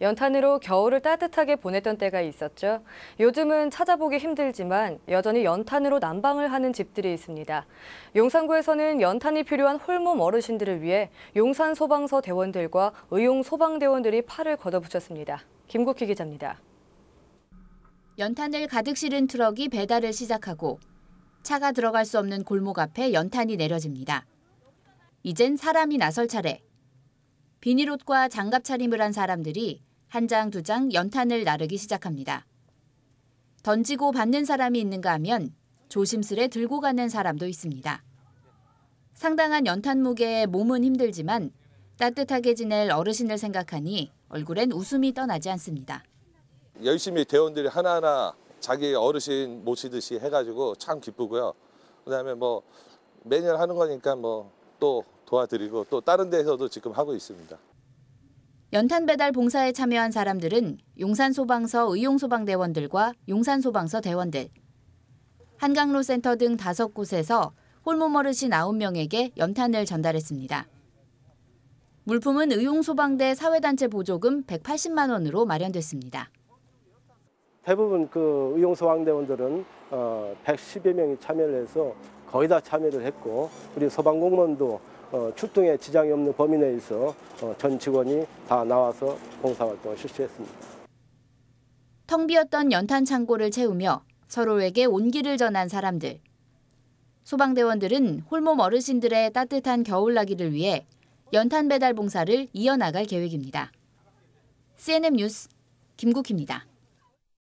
연탄으로 겨울을 따뜻하게 보냈던 때가 있었죠. 요즘은 찾아보기 힘들지만 여전히 연탄으로 난방을 하는 집들이 있습니다. 용산구에서는 연탄이 필요한 홀몸 어르신들을 위해 용산 소방서 대원들과 의용 소방대원들이 팔을 걷어붙였습니다. 김국희 기자입니다. 연탄을 가득 실은 트럭이 배달을 시작하고 차가 들어갈 수 없는 골목 앞에 연탄이 내려집니다. 이젠 사람이 나설 차례. 비닐옷과 장갑 차림을 한 사람들이 한 장, 두 장 연탄을 나르기 시작합니다. 던지고 받는 사람이 있는가 하면 조심스레 들고 가는 사람도 있습니다. 상당한 연탄 무게에 몸은 힘들지만 따뜻하게 지낼 어르신을 생각하니 얼굴엔 웃음이 떠나지 않습니다. 열심히 대원들이 하나하나 자기 어르신 모시듯이 해가지고 참 기쁘고요. 그다음에 뭐 매년 하는 거니까 뭐 또 도와드리고 또 다른 데에서도 지금 하고 있습니다. 연탄 배달 봉사에 참여한 사람들은 용산소방서 의용소방대원들과 용산소방서 대원들, 한강로 센터 등 다섯 곳에서 홀몸 어르신 9명에게 연탄을 전달했습니다. 물품은 의용소방대 사회단체 보조금 180만 원으로 마련됐습니다. 대부분 그 의용소방대원들은 110여 어, 명이 참여를 해서 거의 다 참여를 했고 우리 소방공무원도 어, 출동에 지장이 없는 범위 내에서 어, 전 직원이 다 나와서 봉사활동을 실시했습니다. 텅 비었던 연탄 창고를 채우며 서로에게 온기를 전한 사람들. 소방대원들은 홀몸 어르신들의 따뜻한 겨울나기를 위해 연탄 배달 봉사를 이어나갈 계획입니다. CNM 뉴스 김국희입니다.